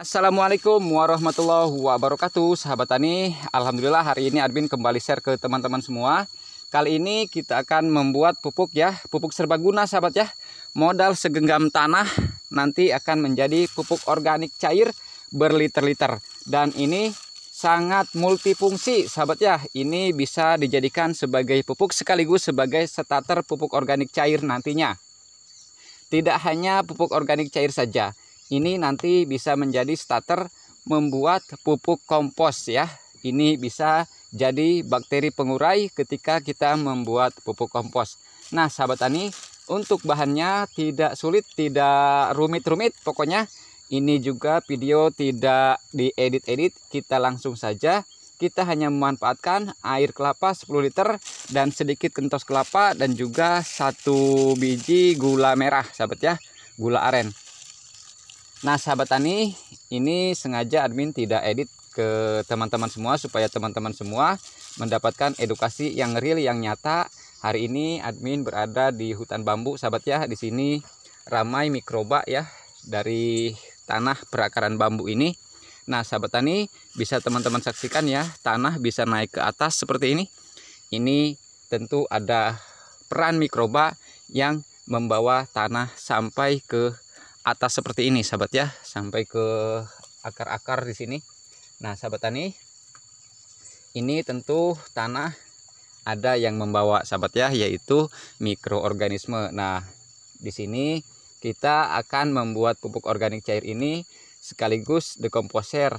Assalamualaikum warahmatullahi wabarakatuh Sahabat Tani Alhamdulillah hari ini Admin kembali share ke teman-teman semua Kali ini kita akan membuat pupuk ya Pupuk serbaguna sahabat ya Modal segenggam tanah Nanti akan menjadi pupuk organik cair berliter-liter Dan ini sangat multifungsi sahabat ya Ini bisa dijadikan sebagai pupuk sekaligus sebagai starter pupuk organik cair nantinya Tidak hanya pupuk organik cair saja ini nanti bisa menjadi starter membuat pupuk kompos ya. Ini bisa jadi bakteri pengurai ketika kita membuat pupuk kompos. Nah, sahabat tani, untuk bahannya tidak sulit, tidak rumit-rumit pokoknya. Ini juga video tidak diedit-edit, kita langsung saja kita hanya memanfaatkan air kelapa 10 liter dan sedikit kentos kelapa dan juga satu biji gula merah sahabat ya gula aren Nah sahabat tani ini sengaja admin tidak edit ke teman-teman semua supaya teman-teman semua mendapatkan edukasi yang real yang nyata. Hari ini admin berada di hutan bambu sahabat ya. Di sini ramai mikroba ya dari tanah perakaran bambu ini. Nah sahabat tani bisa teman-teman saksikan ya tanah bisa naik ke atas seperti ini. Ini tentu ada peran mikroba yang membawa tanah sampai ke atas seperti ini sahabat ya sampai ke akar-akar di sini nah sahabat tani ini tentu tanah ada yang membawa sahabat ya yaitu mikroorganisme nah di sini kita akan membuat pupuk organik cair ini sekaligus dekomposer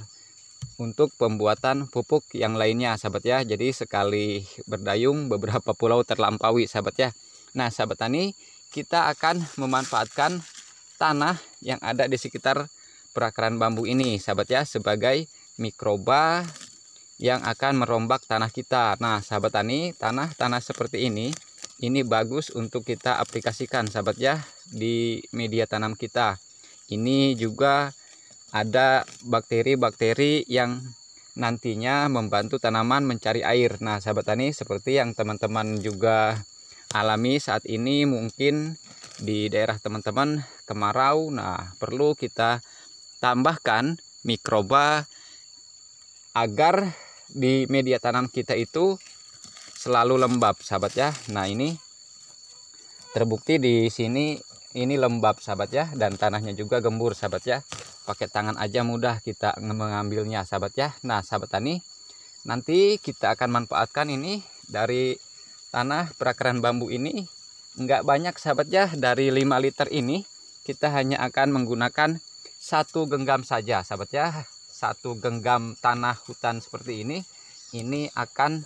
untuk pembuatan pupuk yang lainnya sahabat ya jadi sekali berdayung beberapa pulau terlampaui sahabat ya nah sahabat tani kita akan memanfaatkan tanah yang ada di sekitar perakaran bambu ini sahabat ya sebagai mikroba yang akan merombak tanah kita nah sahabat tani tanah-tanah seperti ini ini bagus untuk kita aplikasikan sahabat ya di media tanam kita ini juga ada bakteri-bakteri yang nantinya membantu tanaman mencari air nah sahabat tani seperti yang teman-teman juga alami saat ini mungkin di daerah teman-teman kemarau. Nah, perlu kita tambahkan mikroba agar di media tanam kita itu selalu lembab, sahabat ya. Nah, ini terbukti di sini ini lembab, sahabat ya, dan tanahnya juga gembur, sahabat ya. Pakai tangan aja mudah kita mengambilnya, sahabat ya. Nah, sahabat tani, nanti kita akan manfaatkan ini dari tanah perakaran bambu ini enggak banyak sahabat ya dari 5 liter ini kita hanya akan menggunakan satu genggam saja sahabat ya satu genggam tanah hutan seperti ini ini akan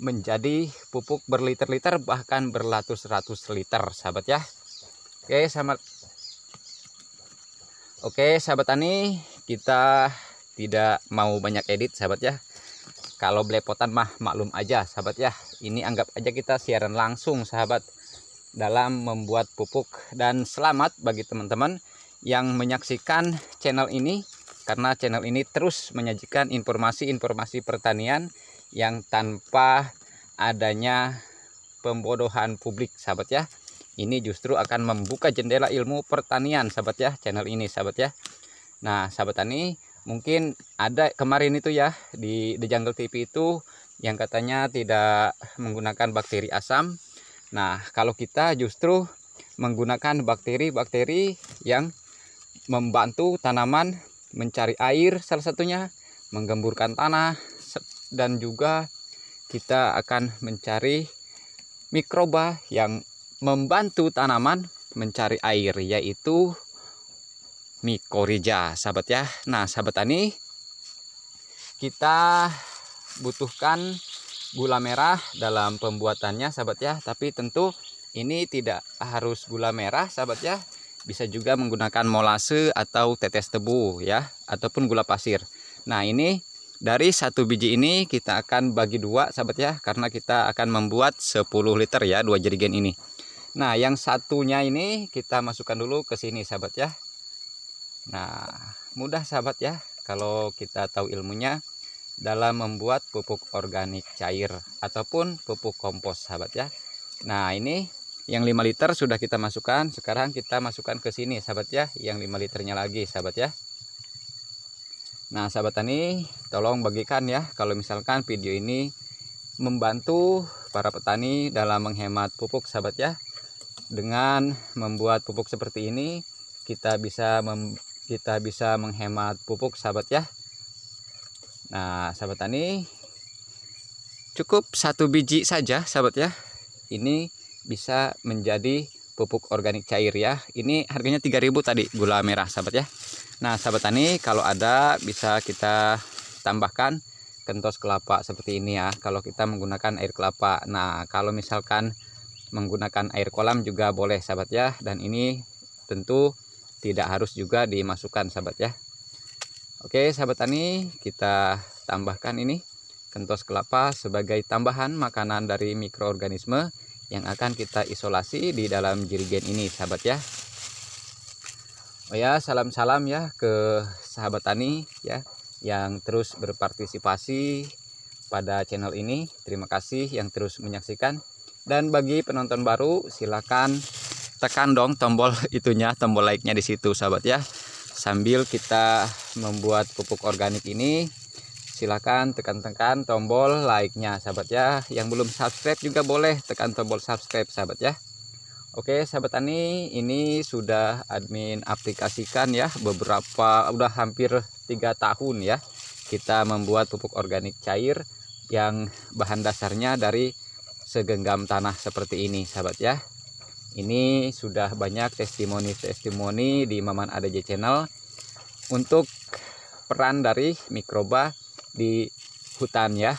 menjadi pupuk berliter-liter bahkan berlatus-ratus liter sahabat ya oke sahabat oke sahabat tani kita tidak mau banyak edit sahabat ya kalau belepotan mah maklum aja sahabat ya ini anggap aja kita siaran langsung sahabat dalam membuat pupuk dan selamat bagi teman-teman yang menyaksikan channel ini karena channel ini terus menyajikan informasi-informasi pertanian yang tanpa adanya pembodohan publik sahabat ya ini justru akan membuka jendela ilmu pertanian sahabat ya channel ini sahabat ya nah sahabat tani mungkin ada kemarin itu ya di The Jungle TV itu yang katanya tidak menggunakan bakteri asam Nah, kalau kita justru menggunakan bakteri-bakteri yang membantu tanaman mencari air salah satunya, menggemburkan tanah dan juga kita akan mencari mikroba yang membantu tanaman mencari air yaitu mikorija, sahabat ya. Nah, sahabat tani kita butuhkan gula merah dalam pembuatannya sahabat ya tapi tentu ini tidak harus gula merah sahabat ya bisa juga menggunakan molase atau tetes tebu ya ataupun gula pasir nah ini dari satu biji ini kita akan bagi dua sahabat ya karena kita akan membuat 10 liter ya dua jerigen ini nah yang satunya ini kita masukkan dulu ke sini sahabat ya nah mudah sahabat ya kalau kita tahu ilmunya dalam membuat pupuk organik cair ataupun pupuk kompos sahabat ya nah ini yang 5 liter sudah kita masukkan sekarang kita masukkan ke sini sahabat ya yang 5 liternya lagi sahabat ya nah sahabat tani tolong bagikan ya kalau misalkan video ini membantu para petani dalam menghemat pupuk sahabat ya dengan membuat pupuk seperti ini kita bisa mem kita bisa menghemat pupuk sahabat ya Nah, sahabat tani, cukup satu biji saja, sahabat ya. Ini bisa menjadi pupuk organik cair ya. Ini harganya 3000 tadi gula merah, sahabat ya. Nah, sahabat tani, kalau ada bisa kita tambahkan kentos kelapa seperti ini ya. Kalau kita menggunakan air kelapa. Nah, kalau misalkan menggunakan air kolam juga boleh, sahabat ya. Dan ini tentu tidak harus juga dimasukkan, sahabat ya. Oke sahabat tani kita tambahkan ini kentos kelapa sebagai tambahan makanan dari mikroorganisme yang akan kita isolasi di dalam jirigen ini sahabat ya Oh ya salam-salam ya ke sahabat tani ya yang terus berpartisipasi pada channel ini terima kasih yang terus menyaksikan dan bagi penonton baru silakan tekan dong tombol itunya tombol like-nya di situ sahabat ya sambil kita membuat pupuk organik ini silahkan tekan-tekan tombol like-nya sahabat ya yang belum subscribe juga boleh tekan tombol subscribe sahabat ya Oke sahabat tani ini sudah admin aplikasikan ya beberapa udah hampir tiga tahun ya kita membuat pupuk organik cair yang bahan dasarnya dari segenggam tanah seperti ini sahabat ya ini sudah banyak testimoni-testimoni di Maman ADJ Channel untuk peran dari mikroba di hutan ya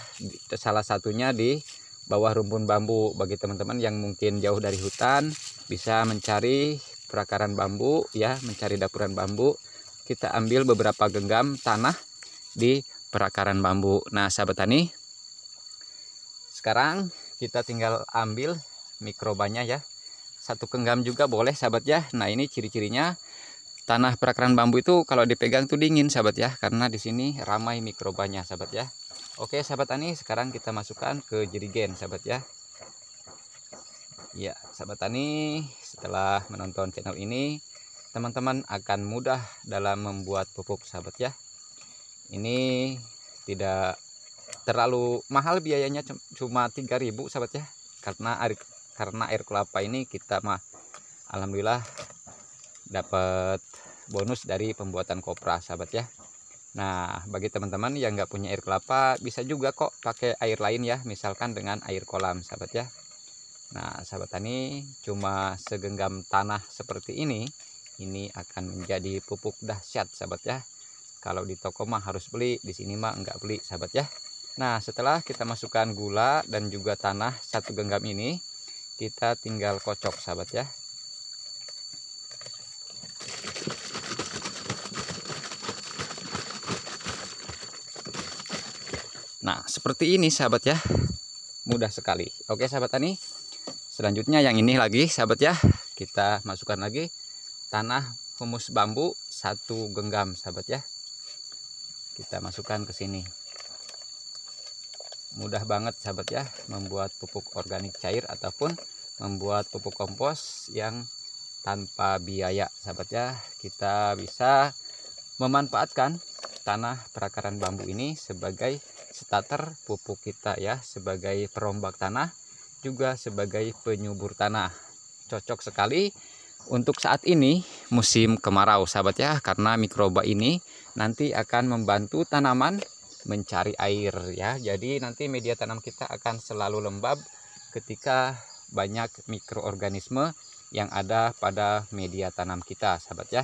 salah satunya di bawah rumpun bambu bagi teman-teman yang mungkin jauh dari hutan bisa mencari perakaran bambu ya mencari dapuran bambu kita ambil beberapa genggam tanah di perakaran bambu nah sahabat tani sekarang kita tinggal ambil mikrobanya ya satu genggam juga boleh sahabat ya nah ini ciri-cirinya tanah perakaran bambu itu kalau dipegang tuh dingin sahabat ya karena di sini ramai mikrobanya sahabat ya oke sahabat tani sekarang kita masukkan ke jerigen sahabat ya ya sahabat tani setelah menonton channel ini teman-teman akan mudah dalam membuat pupuk sahabat ya ini tidak terlalu mahal biayanya cuma 3000 sahabat ya karena karena air kelapa ini kita mah alhamdulillah dapat bonus dari pembuatan kopra sahabat ya Nah bagi teman-teman yang nggak punya air kelapa bisa juga kok pakai air lain ya misalkan dengan air kolam sahabat ya Nah sahabat tani cuma segenggam tanah seperti ini ini akan menjadi pupuk dahsyat sahabat ya kalau di toko mah harus beli di sini mah nggak beli sahabat ya Nah setelah kita masukkan gula dan juga tanah satu genggam ini kita tinggal kocok sahabat ya Nah seperti ini sahabat ya mudah sekali Oke sahabat tani selanjutnya yang ini lagi sahabat ya kita masukkan lagi tanah humus bambu satu genggam sahabat ya kita masukkan ke sini mudah banget sahabat ya membuat pupuk organik cair ataupun membuat pupuk kompos yang tanpa biaya sahabat ya kita bisa memanfaatkan tanah perakaran bambu ini sebagai starter pupuk kita ya sebagai perombak tanah juga sebagai penyubur tanah cocok sekali untuk saat ini musim kemarau sahabat ya karena mikroba ini nanti akan membantu tanaman mencari air ya. Jadi nanti media tanam kita akan selalu lembab ketika banyak mikroorganisme yang ada pada media tanam kita, sahabat ya.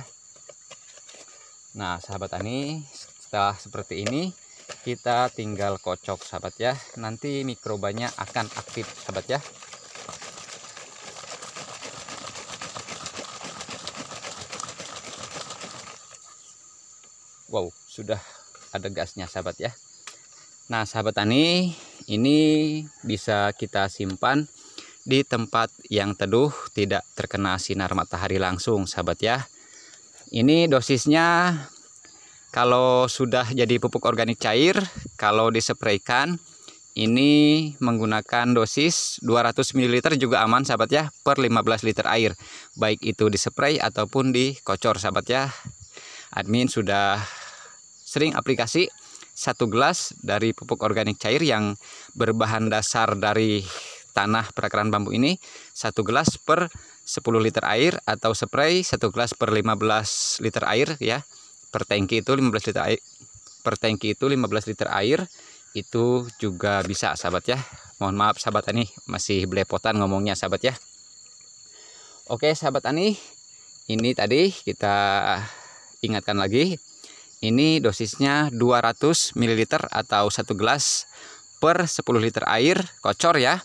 Nah, sahabat tani, setelah seperti ini kita tinggal kocok, sahabat ya. Nanti mikrobanya akan aktif, sahabat ya. Wow, sudah ada gasnya sahabat ya nah sahabat tani ini bisa kita simpan di tempat yang teduh tidak terkena sinar matahari langsung sahabat ya ini dosisnya kalau sudah jadi pupuk organik cair kalau disepraikan ini menggunakan dosis 200 ml juga aman sahabat ya per 15 liter air baik itu disepray ataupun dikocor sahabat ya admin sudah sering aplikasi satu gelas dari pupuk organik cair yang berbahan dasar dari tanah perakaran bambu ini satu gelas per 10 liter air atau spray satu gelas per 15 liter air ya per tangki itu 15 liter air per tangki itu 15 liter air itu juga bisa sahabat ya mohon maaf sahabat Ani masih belepotan ngomongnya sahabat ya oke sahabat Ani ini tadi kita ingatkan lagi ini dosisnya 200 ml atau 1 gelas per 10 liter air kocor ya.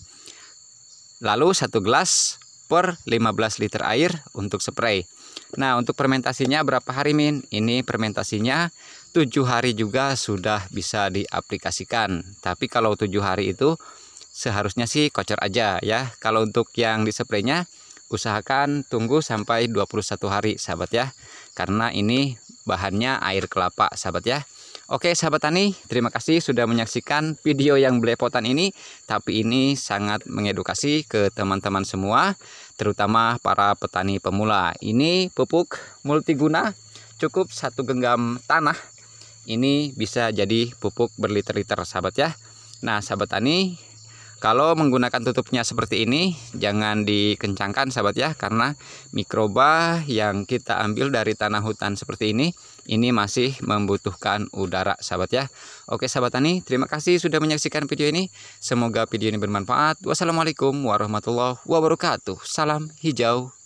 Lalu 1 gelas per 15 liter air untuk spray. Nah, untuk fermentasinya berapa hari, Min? Ini fermentasinya 7 hari juga sudah bisa diaplikasikan. Tapi kalau 7 hari itu seharusnya sih kocor aja ya. Kalau untuk yang di usahakan tunggu sampai 21 hari, sahabat ya. Karena ini bahannya air kelapa sahabat ya Oke sahabat tani, terima kasih sudah menyaksikan video yang belepotan ini Tapi ini sangat mengedukasi ke teman-teman semua Terutama para petani pemula Ini pupuk multiguna cukup satu genggam tanah Ini bisa jadi pupuk berliter-liter sahabat ya Nah sahabat tani kalau menggunakan tutupnya seperti ini, jangan dikencangkan sahabat ya, karena mikroba yang kita ambil dari tanah hutan seperti ini, ini masih membutuhkan udara sahabat ya. Oke sahabat tani, terima kasih sudah menyaksikan video ini. Semoga video ini bermanfaat. Wassalamualaikum warahmatullahi wabarakatuh. Salam hijau.